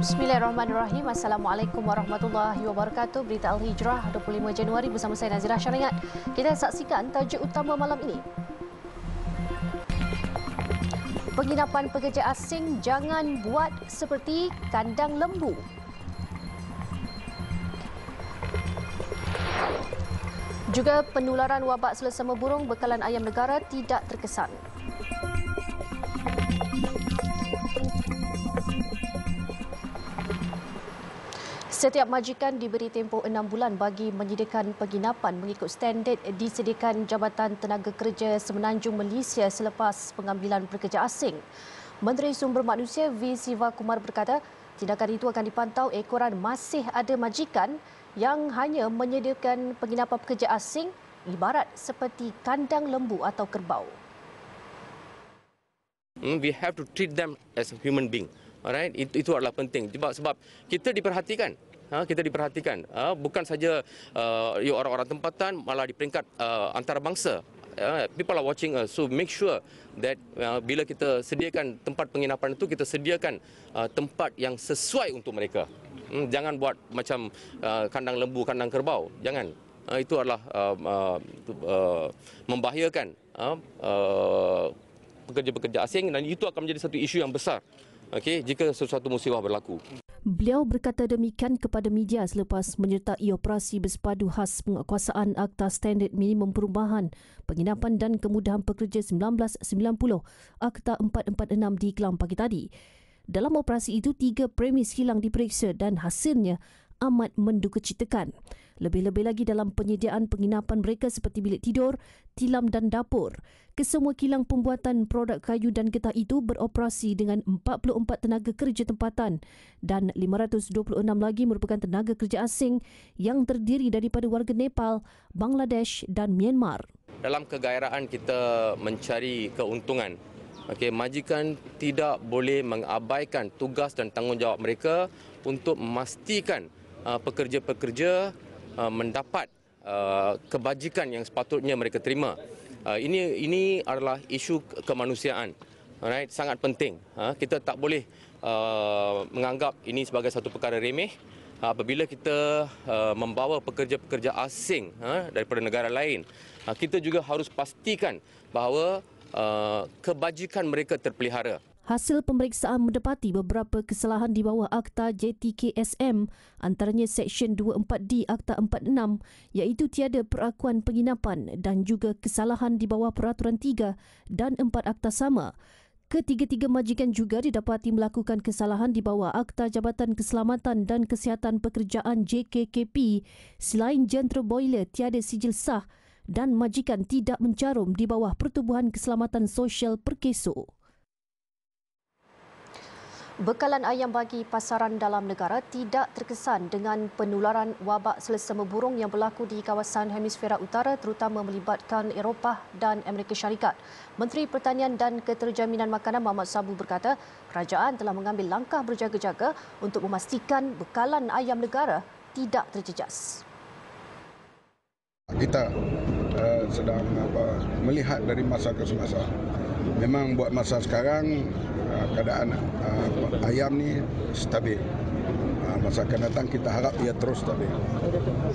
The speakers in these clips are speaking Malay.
Bismillahirrahmanirrahim. Assalamualaikum warahmatullahi wabarakatuh. Berita Al-Hijrah 25 Januari bersama saya Nazira Syariat. Kita saksikan tajuk utama malam ini. Penginapan pekerja asing jangan buat seperti kandang lembu. Juga penularan wabak selesema burung bekalan ayam negara tidak terkesan. Setiap majikan diberi tempoh enam bulan bagi menyediakan penginapan mengikut standard disediakan Jabatan Tenaga Kerja Semenanjung Malaysia selepas pengambilan pekerja asing. Menteri Sumber Manusia V. Siva Kumar berkata, tindakan itu akan dipantau ekoran masih ada majikan yang hanya menyediakan penginapan pekerja asing ibarat seperti kandang lembu atau kerbau. Hmm, we have to treat them as human being. Alright, itu, itu adalah penting. Sebab, sebab kita diperhatikan Ha, kita diperhatikan. Ha, bukan saja uh, ya, orang-orang tempatan, malah di peringkat uh, antarabangsa. Uh, people are watching us. So make sure that uh, bila kita sediakan tempat penginapan itu, kita sediakan tempat yang sesuai untuk mereka. Hmm, jangan buat macam kandang lembu, kandang kerbau. Jangan. itu adalah membahayakan pekerja-pekerja asing dan itu akan menjadi satu isu yang besar okay, jika sesuatu musibah berlaku. Beliau berkata demikian kepada media selepas menyertai operasi bersepadu khas penguatkuasaan Akta Standard Minimum Perubahan Penginapan dan Kemudahan Pekerja 1990, Akta 446 di Kelang pagi tadi. Dalam operasi itu, tiga premis hilang diperiksa dan hasilnya amat mendukacitakan. Lebih-lebih lagi dalam penyediaan penginapan mereka seperti bilik tidur, tilam dan dapur. Kesemua kilang pembuatan produk kayu dan getah itu beroperasi dengan 44 tenaga kerja tempatan dan 526 lagi merupakan tenaga kerja asing yang terdiri daripada warga Nepal, Bangladesh dan Myanmar. Dalam kegairahan kita mencari keuntungan Okay, majikan tidak boleh mengabaikan tugas dan tanggungjawab mereka untuk memastikan Uh, pekerja-pekerja uh, mendapat uh, kebajikan yang sepatutnya mereka terima. Ini ini adalah isu kemanusiaan. Alright, sangat penting. Ha, kita tak boleh menganggap ini sebagai satu perkara remeh. Apabila kita membawa pekerja-pekerja asing ha, daripada negara lain, ha, kita juga harus pastikan bahawa kebajikan mereka terpelihara. Hasil pemeriksaan mendapati beberapa kesalahan di bawah Akta JTKSM antaranya Seksyen 24D Akta 46 iaitu tiada perakuan penginapan dan juga kesalahan di bawah Peraturan 3 dan 4 Akta sama. Ketiga-tiga majikan juga didapati melakukan kesalahan di bawah Akta Jabatan Keselamatan dan Kesihatan Pekerjaan JKKP selain jentera boiler tiada sijil sah dan majikan tidak mencarum di bawah Pertubuhan Keselamatan Sosial Perkeso. Bekalan ayam bagi pasaran dalam negara tidak terkesan dengan penularan wabak selesema burung yang berlaku di kawasan hemisfera utara terutama melibatkan Eropah dan Amerika Syarikat. Menteri Pertanian dan Keterjaminan Makanan Mohd Sabu berkata, kerajaan telah mengambil langkah berjaga-jaga untuk memastikan bekalan ayam negara tidak terjejas. Kita uh, sedang apa, melihat dari masa ke semasa. Memang buat masa sekarang Ah, keadaan uh, ayam ni stabil. Uh, masa akan datang kita harap ia terus stabil.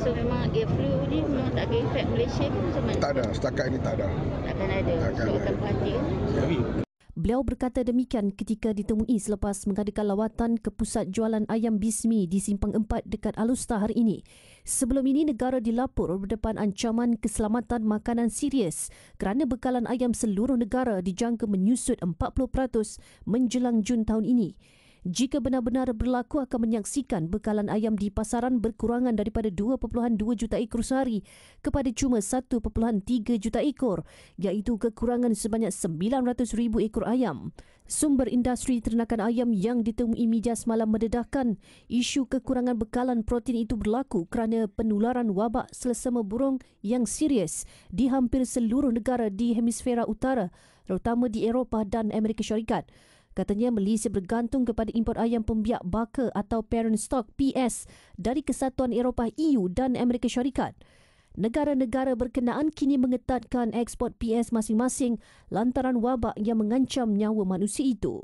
So memang air flu ni memang tak ada efek Malaysia ke macam mana? Tak ada, setakat ini tak ada. Takkan ada. Takkan so, ada. Tak ada. Kan? Ya. Beliau berkata demikian ketika ditemui selepas mengadakan lawatan ke pusat jualan ayam Bismi di Simpang 4 dekat Alustar hari ini. Sebelum ini negara dilapor berdepan ancaman keselamatan makanan serius kerana bekalan ayam seluruh negara dijangka menyusut 40% menjelang Jun tahun ini jika benar-benar berlaku akan menyaksikan bekalan ayam di pasaran berkurangan daripada 2.2 juta ekor sehari kepada cuma 1.3 juta ekor iaitu kekurangan sebanyak ribu ekor ayam. Sumber industri ternakan ayam yang ditemui media semalam mendedahkan isu kekurangan bekalan protein itu berlaku kerana penularan wabak selesema burung yang serius di hampir seluruh negara di hemisfera utara terutama di Eropah dan Amerika Syarikat. Katanya Malaysia bergantung kepada import ayam pembiak baka atau parent stock PS dari Kesatuan Eropah EU dan Amerika Syarikat. Negara-negara berkenaan kini mengetatkan ekspor PS masing-masing lantaran wabak yang mengancam nyawa manusia itu.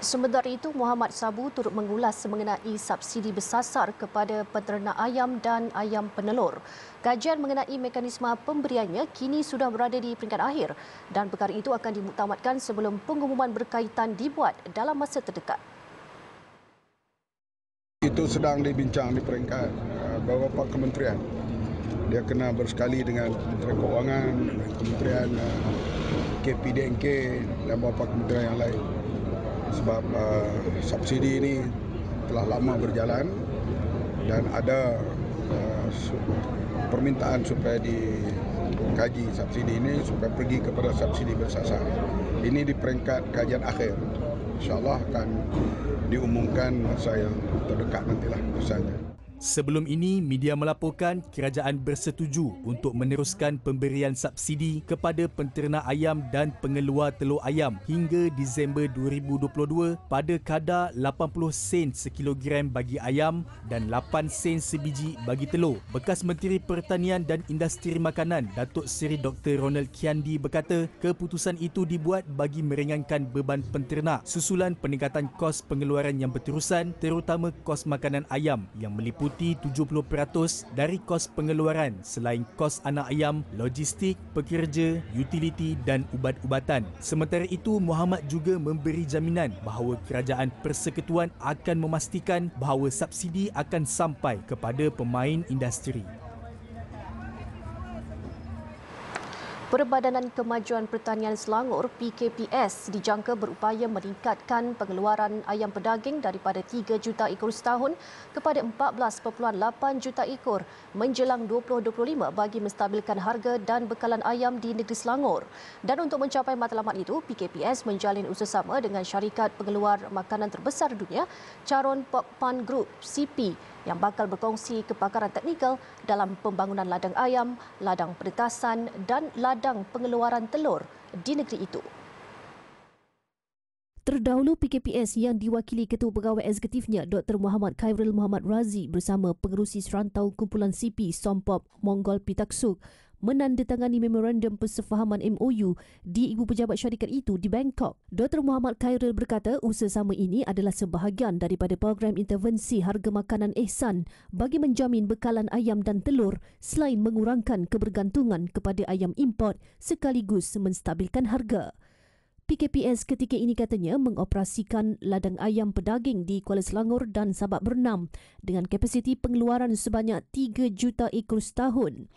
Sementara itu, Muhammad Sabu turut mengulas mengenai subsidi bersasar kepada peternak ayam dan ayam penelur. Kajian mengenai mekanisme pemberiannya kini sudah berada di peringkat akhir dan perkara itu akan dimuktamadkan sebelum pengumuman berkaitan dibuat dalam masa terdekat. Itu sedang dibincang di peringkat eh, beberapa kementerian. Dia kena bersekali dengan Kementerian eh, Keuangan, Kementerian KPDNK dan beberapa kementerian yang lain sebab uh, subsidi ini telah lama berjalan dan ada uh, permintaan supaya dikaji subsidi ini supaya pergi kepada subsidi bersasar. Ini di peringkat kajian akhir. InsyaAllah akan diumumkan masa yang terdekat nantilah pesannya. Sebelum ini, media melaporkan kerajaan bersetuju untuk meneruskan pemberian subsidi kepada penternak ayam dan pengeluar telur ayam hingga Disember 2022 pada kadar 80 sen sekilogram bagi ayam dan 8 sen sebiji bagi telur. Bekas Menteri Pertanian dan Industri Makanan, Datuk Seri Dr. Ronald Kiandi berkata keputusan itu dibuat bagi meringankan beban penternak susulan peningkatan kos pengeluaran yang berterusan terutama kos makanan ayam yang meliputi meliputi 70% dari kos pengeluaran selain kos anak ayam, logistik, pekerja, utiliti dan ubat-ubatan. Sementara itu, Muhammad juga memberi jaminan bahawa kerajaan persekutuan akan memastikan bahawa subsidi akan sampai kepada pemain industri. Perbadanan Kemajuan Pertanian Selangor PKPS dijangka berupaya meningkatkan pengeluaran ayam pedaging daripada 3 juta ekor setahun kepada 14.8 juta ekor menjelang 2025 bagi menstabilkan harga dan bekalan ayam di negeri Selangor. Dan untuk mencapai matlamat itu, PKPS menjalin usahasama dengan syarikat pengeluar makanan terbesar dunia, Charon Pokpan Group CP yang bakal berkongsi kepakaran teknikal dalam pembangunan ladang ayam, ladang peretasan dan ladang pengeluaran telur di negeri itu. Terdahulu PKPS yang diwakili Ketua Pegawai Eksekutifnya Dr. Muhammad Khairul Muhammad Razi bersama pengerusi serantau kumpulan CP Sompop Mongol Pitaksuk menandatangani memorandum persefahaman MOU di ibu pejabat syarikat itu di Bangkok. Dr. Muhammad Khairul berkata usaha sama ini adalah sebahagian daripada program intervensi harga makanan ihsan bagi menjamin bekalan ayam dan telur selain mengurangkan kebergantungan kepada ayam import sekaligus menstabilkan harga. PKPS ketika ini katanya mengoperasikan ladang ayam pedaging di Kuala Selangor dan Sabak Bernam dengan kapasiti pengeluaran sebanyak 3 juta ekor setahun.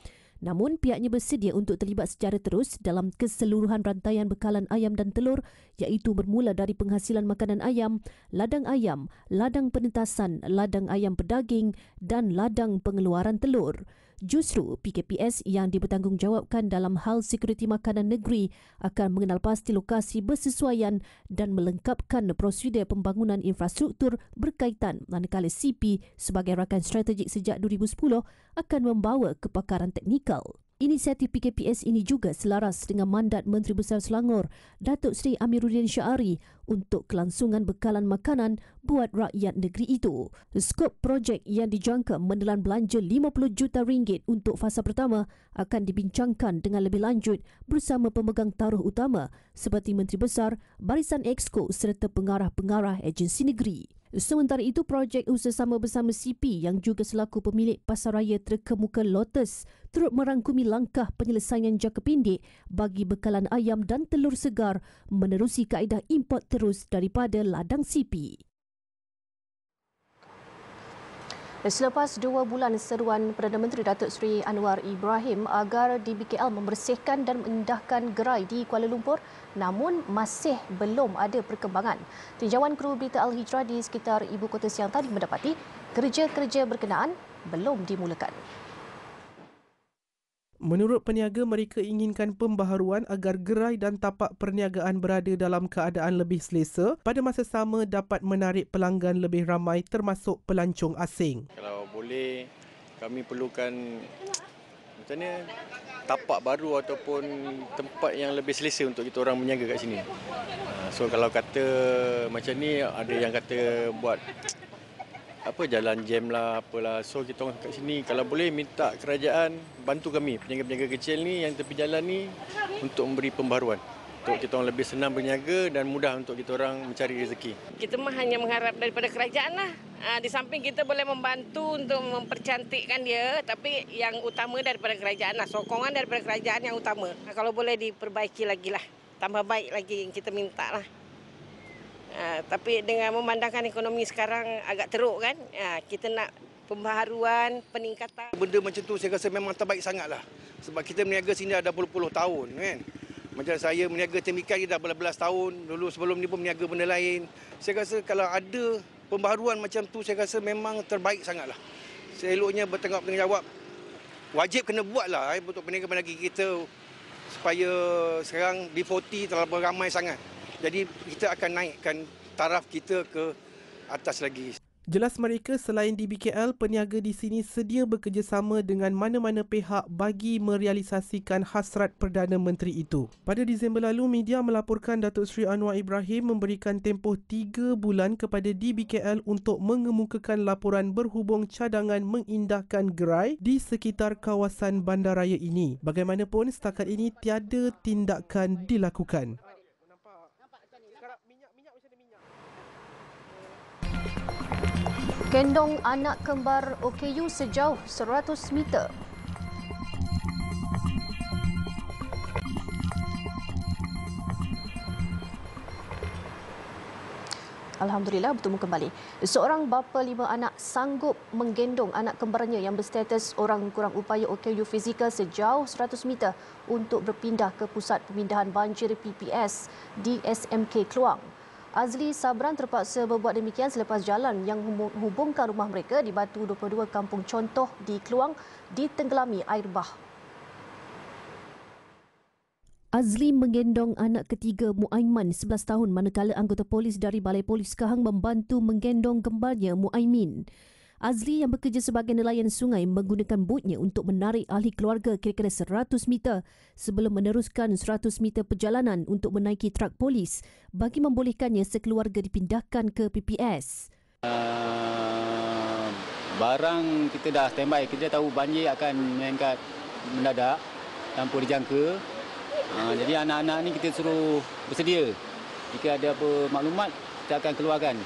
Namun pihaknya bersedia untuk terlibat secara terus dalam keseluruhan rantaian bekalan ayam dan telur iaitu bermula dari penghasilan makanan ayam, ladang ayam, ladang penetasan, ladang ayam pedaging dan ladang pengeluaran telur. Justru PKPS yang dipertanggungjawabkan dalam hal sekuriti makanan negeri akan mengenal pasti lokasi bersesuaian dan melengkapkan prosedur pembangunan infrastruktur berkaitan manakala CP sebagai rakan strategik sejak 2010 akan membawa kepakaran teknikal. Inisiatif PKPS ini juga selaras dengan mandat Menteri Besar Selangor, Datuk Seri Amiruddin Syari untuk kelangsungan bekalan makanan buat rakyat negeri itu. Skop projek yang dijangka menelan belanja 50 juta ringgit untuk fasa pertama akan dibincangkan dengan lebih lanjut bersama pemegang taruh utama seperti Menteri Besar, Barisan Exco serta pengarah-pengarah agensi negeri. Sementara itu, projek usaha sama bersama CP yang juga selaku pemilik pasaraya terkemuka Lotus turut merangkumi langkah penyelesaian jangka pendek bagi bekalan ayam dan telur segar menerusi kaedah import terus daripada ladang CP. Selepas dua bulan seruan Perdana Menteri Datuk Seri Anwar Ibrahim agar DBKL membersihkan dan mengendahkan gerai di Kuala Lumpur, namun masih belum ada perkembangan. Tinjauan kru Berita Al-Hijrah di sekitar Ibu Kota Siang tadi mendapati kerja-kerja berkenaan belum dimulakan. Menurut peniaga, mereka inginkan pembaharuan agar gerai dan tapak perniagaan berada dalam keadaan lebih selesa pada masa sama dapat menarik pelanggan lebih ramai termasuk pelancong asing. Kalau boleh, kami perlukan macam ni, tapak baru ataupun tempat yang lebih selesa untuk kita orang meniaga kat sini. Ah, so kalau kata macam ni, ada yang kata buat apa jalan jam lah apalah so kita orang kat sini kalau boleh minta kerajaan bantu kami peniaga-peniaga kecil ni yang tepi jalan ni untuk memberi pembaruan untuk kita orang lebih senang berniaga dan mudah untuk kita orang mencari rezeki. Kita mah hanya mengharap daripada kerajaan lah. Ah, di samping kita boleh membantu untuk mempercantikkan dia, tapi yang utama daripada kerajaan lah. Sokongan daripada kerajaan yang utama. Ah, kalau boleh diperbaiki lagi lah. Tambah baik lagi yang kita minta lah. Ah, tapi dengan memandangkan ekonomi sekarang agak teruk kan, ah, kita nak pembaharuan, peningkatan. Benda macam tu saya rasa memang terbaik sangatlah. Sebab kita meniaga sini dah puluh-puluh tahun kan. Macam saya meniaga temikan ni dah belas-belas tahun. Dulu sebelum ni pun meniaga benda lain. Saya rasa kalau ada pembaharuan macam tu saya rasa memang terbaik sangatlah. Seeloknya bertanggungjawab wajib kena buat lah eh, untuk peniaga-peniaga kita supaya sekarang B40 terlalu ramai sangat. Jadi kita akan naikkan taraf kita ke atas lagi. Jelas mereka selain di BKL, peniaga di sini sedia bekerjasama dengan mana-mana pihak bagi merealisasikan hasrat Perdana Menteri itu. Pada Disember lalu, media melaporkan Datuk Seri Anwar Ibrahim memberikan tempoh 3 bulan kepada DBKL untuk mengemukakan laporan berhubung cadangan mengindahkan gerai di sekitar kawasan bandaraya ini. Bagaimanapun, setakat ini tiada tindakan dilakukan. gendong anak kembar OKU sejauh 100 meter. Alhamdulillah bertemu kembali. Seorang bapa lima anak sanggup menggendong anak kembarnya yang berstatus orang kurang upaya OKU fizikal sejauh 100 meter untuk berpindah ke pusat pemindahan banjir PPS di SMK Keluang. Azli Sabran terpaksa berbuat demikian selepas jalan yang hubungkan rumah mereka di Batu 22 Kampung Contoh di Keluang ditenggelami air bah. Azli menggendong anak ketiga Muaiman 11 tahun manakala anggota polis dari Balai Polis Kahang membantu menggendong kembarnya Muaimin. Azli yang bekerja sebagai nelayan sungai menggunakan botnya untuk menarik ahli keluarga kira-kira 100 meter sebelum meneruskan 100 meter perjalanan untuk menaiki trak polis bagi membolehkannya sekeluarga dipindahkan ke PPS. Uh, barang kita dah standby. Kita tahu banjir akan meningkat mendadak tanpa dijangka. Uh, jadi anak-anak ni kita suruh bersedia. Jika ada apa maklumat, kita akan keluarkan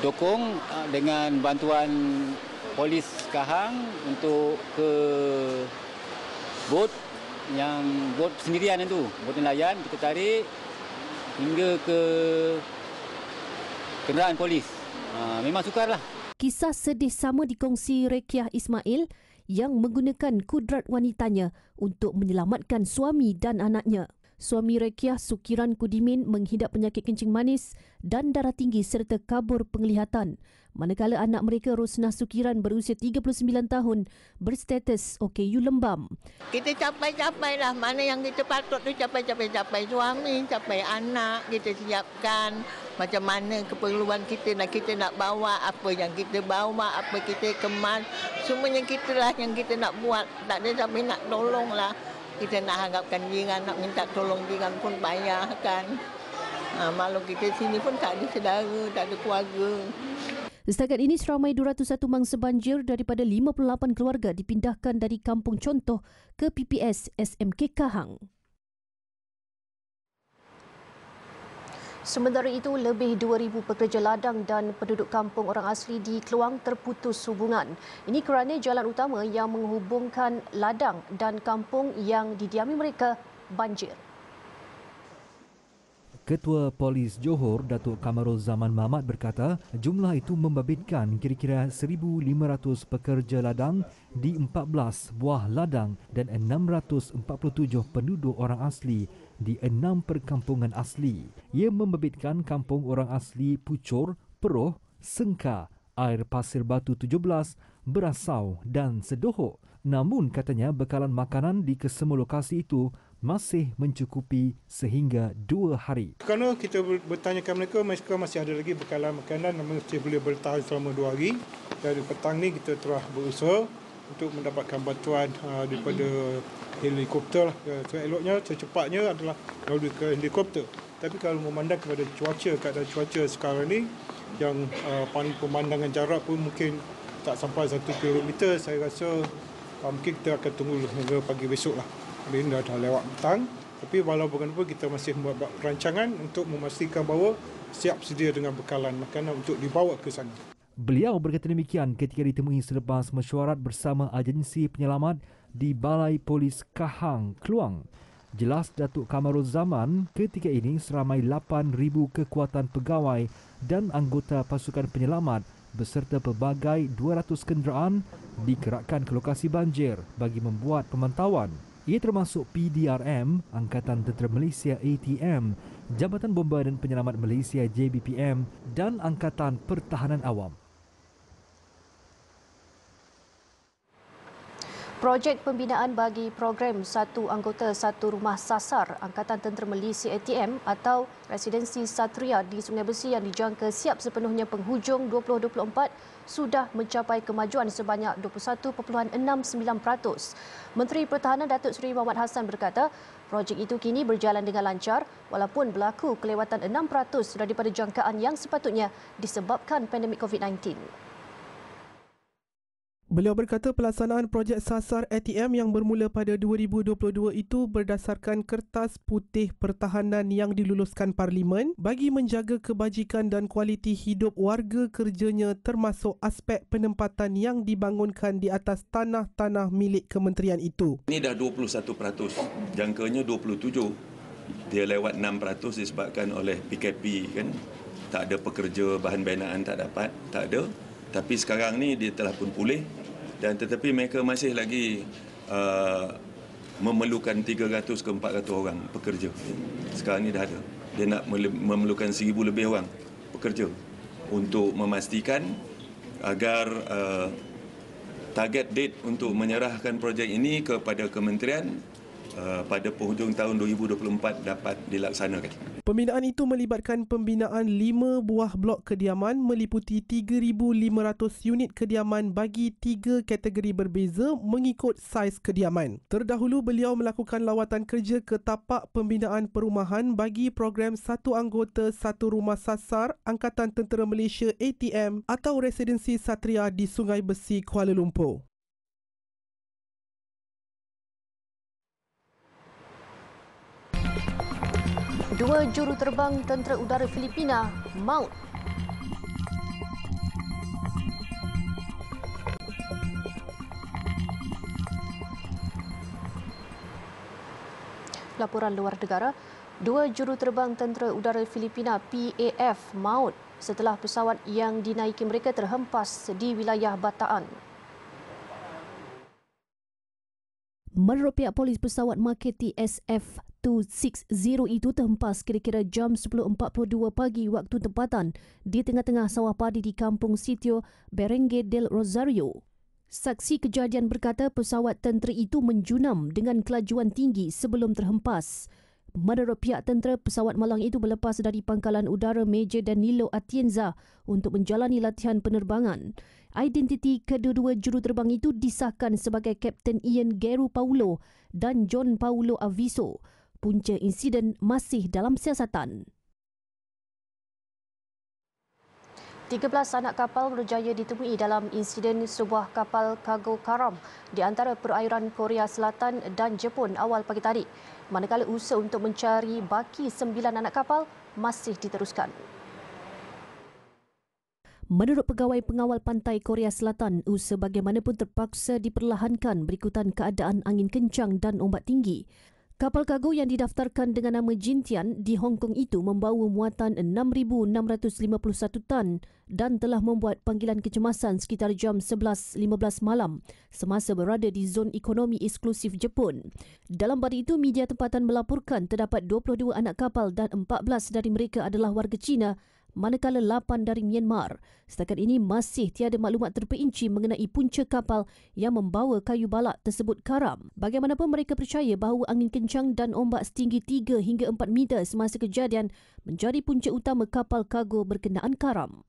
dukung ah, dengan bantuan polis Kahang untuk ke bot yang bot sendirian itu, bot nelayan kita tarik hingga ke kenderaan polis. Ah, memang sukar lah. Kisah sedih sama dikongsi Rekiah Ismail yang menggunakan kudrat wanitanya untuk menyelamatkan suami dan anaknya suami Rekiah Sukiran Kudimin menghidap penyakit kencing manis dan darah tinggi serta kabur penglihatan. Manakala anak mereka Rosnah Sukiran berusia 39 tahun berstatus OKU lembam. Kita capai-capai lah mana yang kita patut tu capai-capai-capai suami, capai anak kita siapkan macam mana keperluan kita nak kita nak bawa apa yang kita bawa apa kita kemas semuanya kita lah yang kita nak buat tak ada sampai nak tolong lah kita nak harapkan jiran, nak minta tolong jiran pun payah kan. Ha, malu kita sini pun tak ada saudara, tak ada keluarga. Setakat ini seramai 201 mangsa banjir daripada 58 keluarga dipindahkan dari Kampung Contoh ke PPS SMK Kahang. Sementara itu, lebih 2,000 pekerja ladang dan penduduk kampung orang asli di Keluang terputus hubungan. Ini kerana jalan utama yang menghubungkan ladang dan kampung yang didiami mereka banjir. Ketua Polis Johor Datuk Kamarul Zaman Mamat berkata, jumlah itu membabitkan kira-kira 1500 pekerja ladang di 14 buah ladang dan 647 penduduk orang asli di enam perkampungan asli. Ia membebitkan kampung orang asli Pucur, Peroh, Sengka, Air Pasir Batu 17, Berasau dan Sedoho. Namun katanya bekalan makanan di kesemua lokasi itu masih mencukupi sehingga dua hari. Kerana kita bertanya kepada mereka, mereka masih ada lagi bekalan makanan dan masih boleh bertahan selama dua hari. Dari petang ni kita telah berusaha untuk mendapatkan bantuan uh, daripada helikopter lah. Uh, eloknya, secepatnya adalah melalui ke helikopter. Tapi kalau memandang kepada cuaca, keadaan cuaca sekarang ni yang uh, pemandangan jarak pun mungkin tak sampai satu kilometer. saya rasa uh, mungkin kita akan tunggu hingga pagi besok lah. Ini dah, dah lewat petang. Tapi walau bagaimanapun kita masih membuat rancangan untuk memastikan bahawa siap sedia dengan bekalan makanan untuk dibawa ke sana. Beliau berkata demikian ketika ditemui selepas mesyuarat bersama agensi penyelamat di Balai Polis Kahang, Keluang. Jelas Datuk Kamarul Zaman, ketika ini seramai 8,000 kekuatan pegawai dan anggota pasukan penyelamat beserta pelbagai 200 kenderaan dikerakkan ke lokasi banjir bagi membuat pemantauan. Ia termasuk PDRM, Angkatan Tentera Malaysia ATM, Jabatan Bomba dan Penyelamat Malaysia JBPM dan Angkatan Pertahanan Awam. Projek pembinaan bagi program Satu Anggota Satu Rumah Sasar Angkatan Tentera Malaysia ATM atau Residensi Satria di Sungai Besi yang dijangka siap sepenuhnya penghujung 2024 sudah mencapai kemajuan sebanyak 21.69%. Menteri Pertahanan Datuk Seri Muhammad Hassan berkata, projek itu kini berjalan dengan lancar walaupun berlaku kelewatan 6% daripada jangkaan yang sepatutnya disebabkan pandemik COVID-19. Beliau berkata pelaksanaan projek sasar ATM yang bermula pada 2022 itu berdasarkan kertas putih pertahanan yang diluluskan Parlimen bagi menjaga kebajikan dan kualiti hidup warga kerjanya termasuk aspek penempatan yang dibangunkan di atas tanah-tanah milik kementerian itu. Ini dah 21%, jangkanya 27%. Dia lewat 6% disebabkan oleh PKP kan. Tak ada pekerja bahan binaan tak dapat, tak ada. Tapi sekarang ni dia telah pun pulih dan tetapi mereka masih lagi uh, memerlukan 300 ke 400 orang pekerja. Sekarang ini dah ada. Dia nak memerlukan 1000 lebih orang pekerja untuk memastikan agar uh, target date untuk menyerahkan projek ini kepada kementerian Uh, pada penghujung tahun 2024 dapat dilaksanakan. Pembinaan itu melibatkan pembinaan 5 buah blok kediaman meliputi 3,500 unit kediaman bagi 3 kategori berbeza mengikut saiz kediaman. Terdahulu beliau melakukan lawatan kerja ke tapak pembinaan perumahan bagi program Satu Anggota Satu Rumah Sasar Angkatan Tentera Malaysia ATM atau Residensi Satria di Sungai Besi, Kuala Lumpur. Dua juruterbang tentera udara Filipina maut. Laporan luar negara, dua juruterbang tentera udara Filipina PAF maut setelah pesawat yang dinaiki mereka terhempas di wilayah Bataan. Menurut pihak polis pesawat Maketi SF 260 itu terhempas kira-kira jam 10.42 pagi waktu tempatan di tengah-tengah sawah padi di kampung Sitio, Berengue del Rosario. Saksi kejadian berkata pesawat tentera itu menjunam dengan kelajuan tinggi sebelum terhempas. Menurut pihak tentera, pesawat malang itu berlepas dari pangkalan udara Major Danilo Atienza untuk menjalani latihan penerbangan. Identiti kedua-dua juruterbang itu disahkan sebagai Kapten Ian Geru Paulo dan John Paulo Aviso punca insiden masih dalam siasatan. 13 anak kapal berjaya ditemui dalam insiden sebuah kapal kargo karam di antara perairan Korea Selatan dan Jepun awal pagi tadi. Manakala usaha untuk mencari baki 9 anak kapal masih diteruskan. Menurut pegawai pengawal pantai Korea Selatan, usaha bagaimanapun terpaksa diperlahankan berikutan keadaan angin kencang dan ombak tinggi. Kapal kargo yang didaftarkan dengan nama Jintian di Hong Kong itu membawa muatan 6,651 tan dan telah membuat panggilan kecemasan sekitar jam 11.15 malam semasa berada di zon ekonomi eksklusif Jepun. Dalam pada itu, media tempatan melaporkan terdapat 22 anak kapal dan 14 dari mereka adalah warga China manakala lapan dari Myanmar. Setakat ini masih tiada maklumat terperinci mengenai punca kapal yang membawa kayu balak tersebut karam. Bagaimanapun mereka percaya bahawa angin kencang dan ombak setinggi 3 hingga 4 meter semasa kejadian menjadi punca utama kapal kargo berkenaan karam.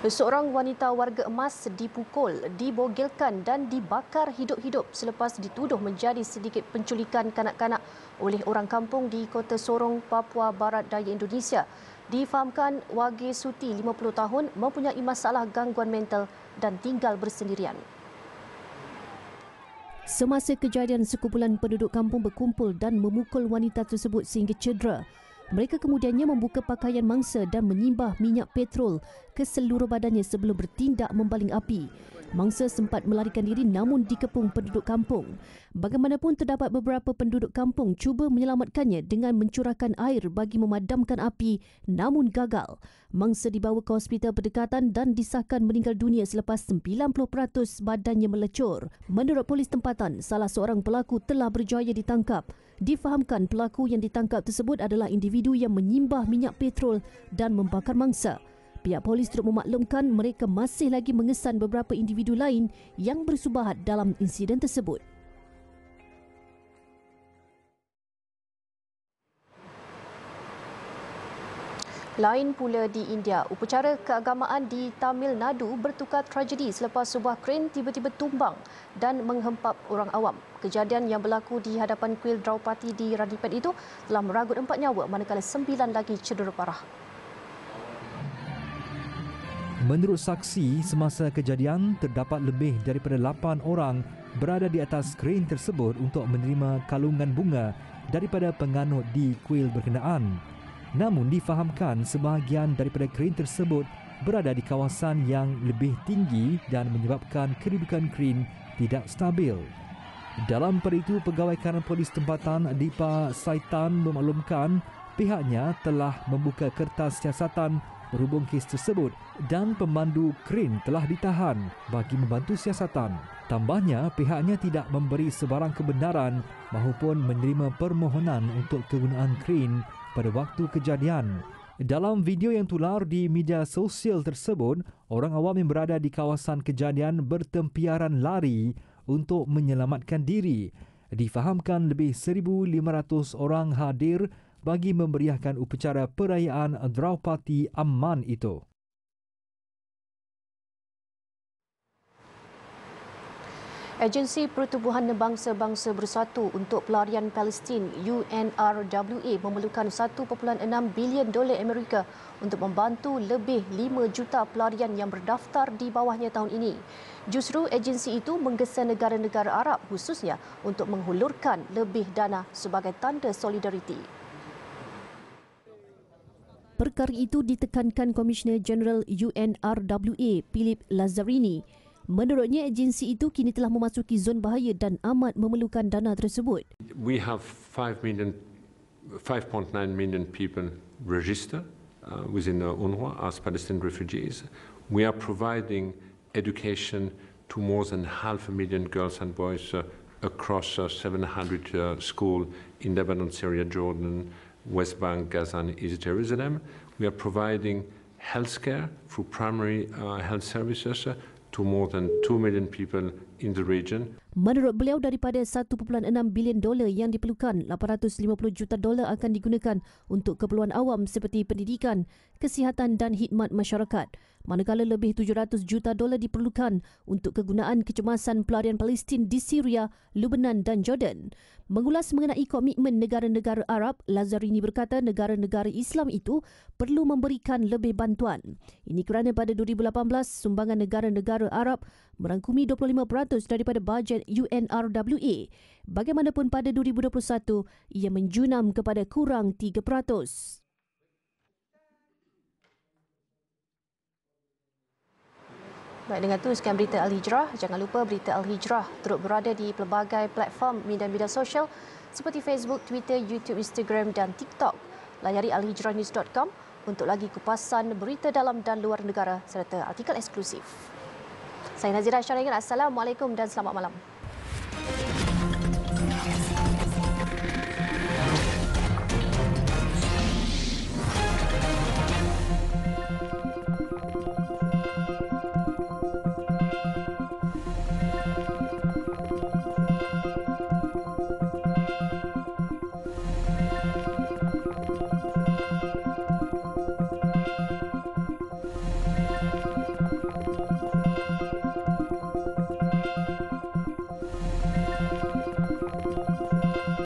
Seorang wanita warga emas dipukul, dibogilkan dan dibakar hidup-hidup selepas dituduh menjadi sedikit penculikan kanak-kanak oleh orang kampung di Kota Sorong, Papua Barat Daya Indonesia. Difahamkan Wage Suti, 50 tahun, mempunyai masalah gangguan mental dan tinggal bersendirian. Semasa kejadian, sekumpulan penduduk kampung berkumpul dan memukul wanita tersebut sehingga cedera. Mereka kemudiannya membuka pakaian mangsa dan menyimbah minyak petrol ke seluruh badannya sebelum bertindak membaling api. Mangsa sempat melarikan diri namun dikepung penduduk kampung. Bagaimanapun terdapat beberapa penduduk kampung cuba menyelamatkannya dengan mencurahkan air bagi memadamkan api namun gagal. Mangsa dibawa ke hospital berdekatan dan disahkan meninggal dunia selepas 90% badannya melecur. Menurut polis tempatan, salah seorang pelaku telah berjaya ditangkap. Difahamkan pelaku yang ditangkap tersebut adalah individu yang menyimbah minyak petrol dan membakar mangsa. Pihak polis turut memaklumkan mereka masih lagi mengesan beberapa individu lain yang bersubahat dalam insiden tersebut. Lain pula di India, upacara keagamaan di Tamil Nadu bertukar tragedi selepas sebuah kren tiba-tiba tumbang dan menghempap orang awam. Kejadian yang berlaku di hadapan kuil Draupati di Radipet itu telah meragut empat nyawa manakala sembilan lagi cedera parah. Menurut saksi, semasa kejadian terdapat lebih daripada 8 orang berada di atas kren tersebut untuk menerima kalungan bunga daripada penganut di kuil berkenaan namun difahamkan sebahagian daripada krain tersebut berada di kawasan yang lebih tinggi dan menyebabkan kedudukan krain tidak stabil. Dalam peritu pegawai kanan polis tempatan Dipa Saitan memaklumkan pihaknya telah membuka kertas siasatan berhubung kes tersebut dan pemandu krain telah ditahan bagi membantu siasatan. Tambahnya, pihaknya tidak memberi sebarang kebenaran maupun menerima permohonan untuk kegunaan krain pada waktu kejadian. Dalam video yang tular di media sosial tersebut, orang awam yang berada di kawasan kejadian bertempiaran lari untuk menyelamatkan diri. Difahamkan lebih 1,500 orang hadir bagi memberiakan upacara perayaan Draupati Amman itu. Agensi Pertubuhan Bangsa-Bangsa Bersatu untuk Pelarian Palestin UNRWA memerlukan 1.6 bilion dolar Amerika untuk membantu lebih 5 juta pelarian yang berdaftar di bawahnya tahun ini. Justru agensi itu menggesa negara-negara Arab khususnya untuk menghulurkan lebih dana sebagai tanda solidariti. Perkara itu ditekankan Komisioner General UNRWA Philip Lazzarini Menurutnya, agensi itu kini telah memasuki zon bahaya dan amat memerlukan dana tersebut. We have 5 million 5.9 million people register uh, within the UNRWA as Palestinian refugees. We are providing education to more than half a million girls and boys uh, across uh, 700 uh, school in Lebanon, Syria, Jordan, West Bank, Gaza, and East Jerusalem. We are providing healthcare through primary health services to more than 2 million people in the region. Menurut beliau daripada 1.6 bilion dolar yang diperlukan, 850 juta dolar akan digunakan untuk keperluan awam seperti pendidikan, kesihatan dan khidmat masyarakat. Manakala lebih 700 juta dolar diperlukan untuk kegunaan kecemasan pelarian Palestin di Syria, Lebanon dan Jordan. Mengulas mengenai komitmen negara-negara Arab, Lazarini berkata negara-negara Islam itu perlu memberikan lebih bantuan. Ini kerana pada 2018, sumbangan negara-negara Arab merangkumi 25% daripada bajet UNRWA. Bagaimanapun pada 2021, ia menjunam kepada kurang 3%. Baik, dengan itu, sekian berita Al-Hijrah. Jangan lupa berita Al-Hijrah turut berada di pelbagai platform media-media sosial seperti Facebook, Twitter, YouTube, Instagram dan TikTok. Layari alhijrahnews.com untuk lagi kupasan berita dalam dan luar negara serta artikel eksklusif. Saya Nazira Syarikat. Assalamualaikum dan selamat malam.